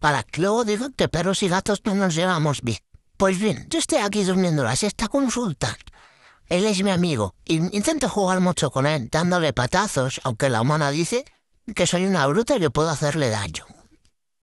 Para digo que perros y gatos no nos llevamos bien. Pues bien, yo estoy aquí durmiendo la sexta consulta. Él es mi amigo y intento jugar mucho con él, dándole patazos, aunque la humana dice que soy una bruta y que puedo hacerle daño.